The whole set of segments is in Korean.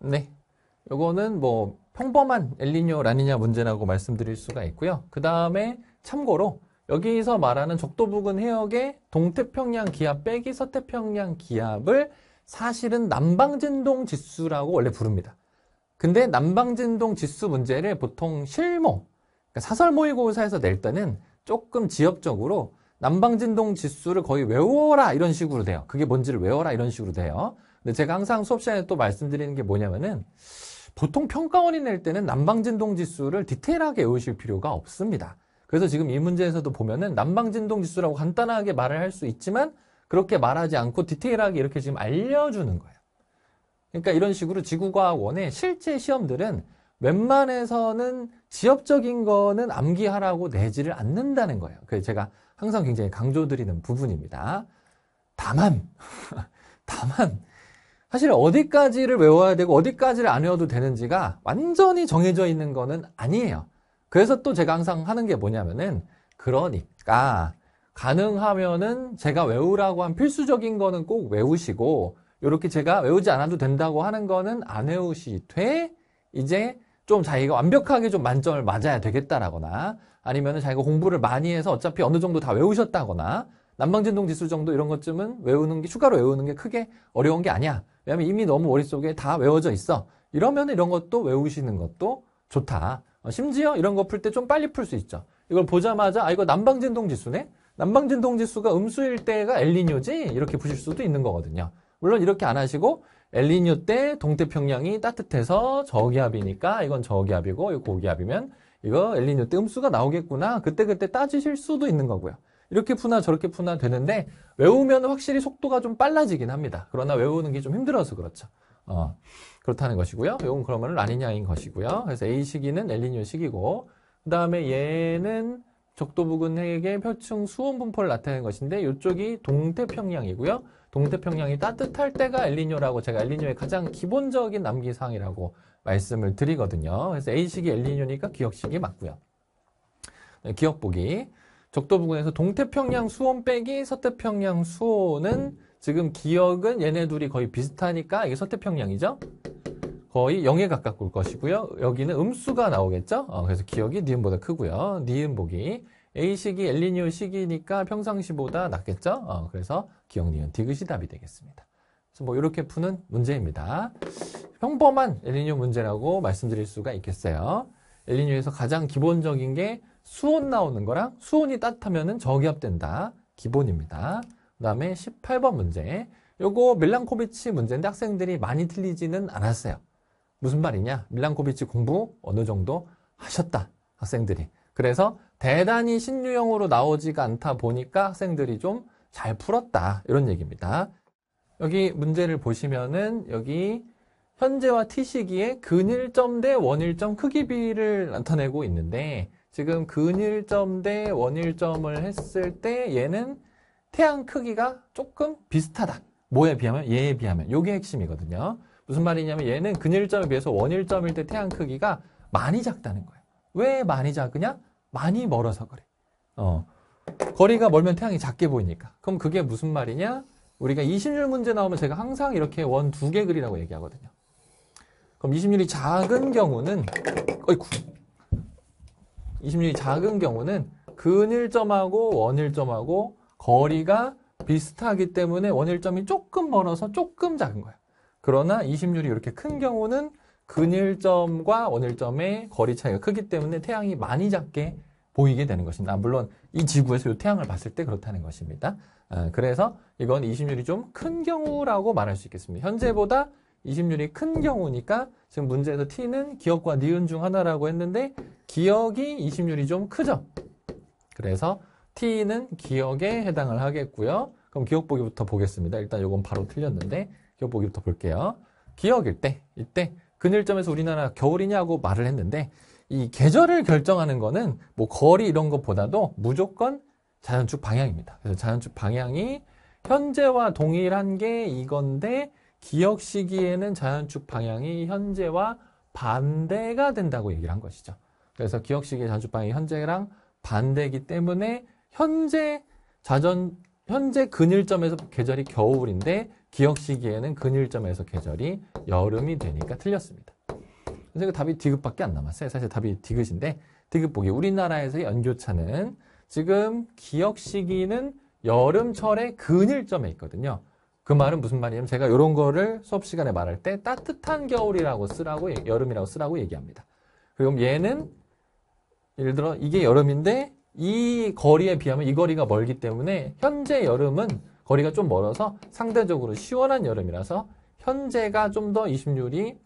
네. 요거는 뭐 평범한 엘리뇨 라니냐 문제라고 말씀드릴 수가 있고요. 그 다음에 참고로 여기서 말하는 적도 부근 해역의 동태평양 기압 빼기 서태평양 기압을 사실은 남방진동 지수라고 원래 부릅니다. 근데 남방진동 지수 문제를 보통 실무, 그러니까 사설 모의고사에서 낼 때는 조금 지역적으로 남방진동 지수를 거의 외워라 이런 식으로 돼요. 그게 뭔지를 외워라 이런 식으로 돼요. 근데 제가 항상 수업 시간에 또 말씀드리는 게 뭐냐면은 보통 평가원이 낼 때는 난방진동 지수를 디테일하게 외우실 필요가 없습니다. 그래서 지금 이 문제에서도 보면은 난방진동 지수라고 간단하게 말을 할 수 있지만 그렇게 말하지 않고 디테일하게 이렇게 지금 알려주는 거예요. 그러니까 이런 식으로 지구과학원의 실제 시험들은 웬만해서는 지엽적인 거는 암기하라고 내지를 않는다는 거예요. 그게 제가 항상 굉장히 강조드리는 부분입니다. 다만, 다만, 사실 어디까지를 외워야 되고 어디까지를 안 외워도 되는지가 완전히 정해져 있는 거는 아니에요. 그래서 또 제가 항상 하는 게 뭐냐면은 그러니까 가능하면은 제가 외우라고 한 필수적인 거는 꼭 외우시고 이렇게 제가 외우지 않아도 된다고 하는 거는 안 외우시되 이제 좀 자기가 완벽하게 좀 만점을 맞아야 되겠다라거나 아니면은 자기가 공부를 많이 해서 어차피 어느 정도 다 외우셨다거나 난방진동 지수 정도 이런 것쯤은 외우는 게 추가로 외우는 게 크게 어려운 게 아니야. 왜냐하면 이미 너무 머릿속에 다 외워져 있어. 이러면 이런 것도 외우시는 것도 좋다. 어, 심지어 이런 거 풀 때 좀 빨리 풀 수 있죠. 이걸 보자마자 아 이거 난방진동 지수네. 난방진동 지수가 음수일 때가 엘리뇨지 이렇게 보실 수도 있는 거거든요. 물론 이렇게 안 하시고 엘리뇨때 동태평양이 따뜻해서 저기압이니까 이건 저기압이고 이거 고기압이면 이거 엘리뇨때 음수가 나오겠구나 그때그때 그때 따지실 수도 있는 거고요. 이렇게 푸나 저렇게 푸나 되는데 외우면 확실히 속도가 좀 빨라지긴 합니다. 그러나 외우는 게 좀 힘들어서 그렇죠. 어, 그렇다는 것이고요. 이건 그러면 라니냐인 것이고요. 그래서 A 시기는 엘리뇨 시기고 그 다음에 얘는 적도 부근핵의 표층 수온 분포를 나타내는 것인데 이쪽이 동태평양이고요. 동태평양이 따뜻할 때가 엘리뇨라고 제가 엘리뇨의 가장 기본적인 남기사항이라고 말씀을 드리거든요. 그래서 A식이 엘리뇨니까 기억식이 맞고요. 네, 기억보기. 적도 부근에서 동태평양 수온 빼기 서태평양 수온은 지금 기억은 얘네 둘이 거의 비슷하니까 이게 서태평양이죠. 거의 0에 가깝고올 것이고요. 여기는 음수가 나오겠죠. 어, 그래서 기억이 니은보다 크고요. 니은보기 A 시기 엘리니 시기니까 평상시보다 낫겠죠. 어, 그래서 기억 니은 디귿이 답이 되겠습니다. 그래서 뭐 이렇게 푸는 문제입니다. 평범한 엘리니 문제라고 말씀드릴 수가 있겠어요. 엘리뇨에서 가장 기본적인 게 수온 나오는 거랑 수온이 따뜻하면 저기압된다. 기본입니다. 그 다음에 18번 문제. 요거 밀란코비치 문제인데 학생들이 많이 틀리지는 않았어요. 무슨 말이냐? 밀란코비치 공부 어느 정도 하셨다. 학생들이. 그래서 대단히 신유형으로 나오지가 않다 보니까 학생들이 좀 잘 풀었다. 이런 얘기입니다. 여기 문제를 보시면은 여기 현재와 t 시기의 근일점 대 원일점 크기 비를 나타내고 있는데 지금 근일점 대 원일점을 했을 때 얘는 태양 크기가 조금 비슷하다. 뭐에 비하면? 얘에 비하면. 요게 핵심이거든요. 무슨 말이냐면 얘는 근일점에 비해서 원일점일 때 태양 크기가 많이 작다는 거예요. 왜 많이 작으냐? 많이 멀어서 그래. 어. 거리가 멀면 태양이 작게 보이니까. 그럼 그게 무슨 말이냐? 우리가 이심률 문제 나오면 제가 항상 이렇게 원 두 개 그리라고 얘기하거든요. 그럼 이심률이 작은 경우는 어이구 26이 작은 경우는 근일점하고 원일점하고 거리가 비슷하기 때문에 원일점이 조금 멀어서 조금 작은 거예요 그러나 26이 이렇게 큰 경우는 근일점과 원일점의 거리 차이가 크기 때문에 태양이 많이 작게 보이게 되는 것입니다. 아, 물론 이 지구에서 이 태양을 봤을 때 그렇다는 것입니다. 아, 그래서 이건 26이 좀 큰 경우라고 말할 수 있겠습니다. 현재보다 2 0률이큰 경우니까 지금 문제에서 t는 기억과 니은 중 하나라고 했는데 기억이 2 0률이좀 크죠. 그래서 t는 기억에 해당을 하겠고요. 그럼 기억 보기부터 보겠습니다. 일단 이건 바로 틀렸는데 기억 보기부터 볼게요. 기억일 때 이때 근일점에서 우리나라 겨울이냐고 말을 했는데 이 계절을 결정하는 거는 뭐 거리 이런 것보다도 무조건 자연축 방향입니다. 그래서 자연축 방향이 현재와 동일한 게 이건데 기억 시기에는 자연축 방향이 현재와 반대가 된다고 얘기를 한 것이죠. 그래서 기억 시기의 자연축 방향이 현재랑 반대이기 때문에 현재 자전 현재 근일점에서 계절이 겨울인데 기억 시기에는 근일점에서 계절이 여름이 되니까 틀렸습니다. 그래서 답이 디귿밖에 안 남았어요. 사실 답이 디귿인데 디귿 보기 우리나라에서의 연교차는 지금 기억 시기는 여름철의 근일점에 있거든요. 그 말은 무슨 말이냐면 제가 이런 거를 수업 시간에 말할 때 따뜻한 겨울이라고 쓰라고 여름이라고 쓰라고 얘기합니다. 그럼 얘는 예를 들어 이게 여름인데 이 거리에 비하면 이 거리가 멀기 때문에 현재 여름은 거리가 좀 멀어서 상대적으로 시원한 여름이라서 현재가 좀 더 이십률이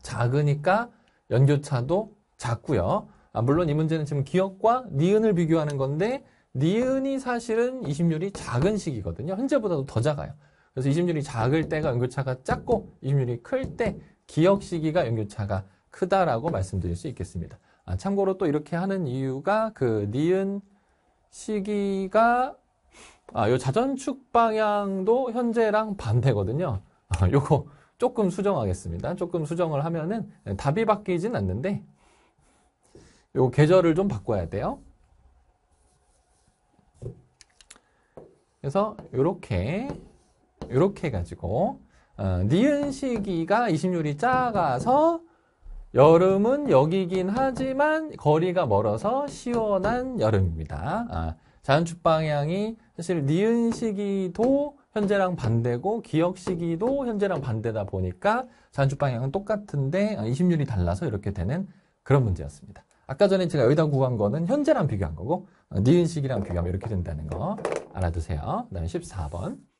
작으니까 연교차도 작고요. 아, 물론 이 문제는 지금 기억과 니은을 비교하는 건데 니은이 사실은 이십률이 작은 시기거든요 현재보다도 더 작아요. 그래서 이심률이 작을 때가 연결차가 작고 이심률이 클 때 기억 시기가 연결차가 크다라고 말씀드릴 수 있겠습니다. 아, 참고로 또 이렇게 하는 이유가 그 니은 시기가 아, 요 자전축 방향도 현재랑 반대거든요. 아, 요거 조금 수정하겠습니다. 조금 수정을 하면은 답이 바뀌진 않는데 요 계절을 좀 바꿔야 돼요. 그래서 이렇게 이렇게 해가지고 어, 니은 시기가 20률이 작아서 여름은 여기긴 하지만 거리가 멀어서 시원한 여름입니다. 아, 자연축 방향이 사실 니은 시기도 현재랑 반대고 기억 시기도 현재랑 반대다 보니까 자연축 방향은 똑같은데 20률이 어, 달라서 이렇게 되는 그런 문제였습니다. 아까 전에 제가 여기다 구한 거는 현재랑 비교한 거고 어, 니은 시기랑 비교하면 이렇게 된다는 거 알아두세요. 그 다음에 14번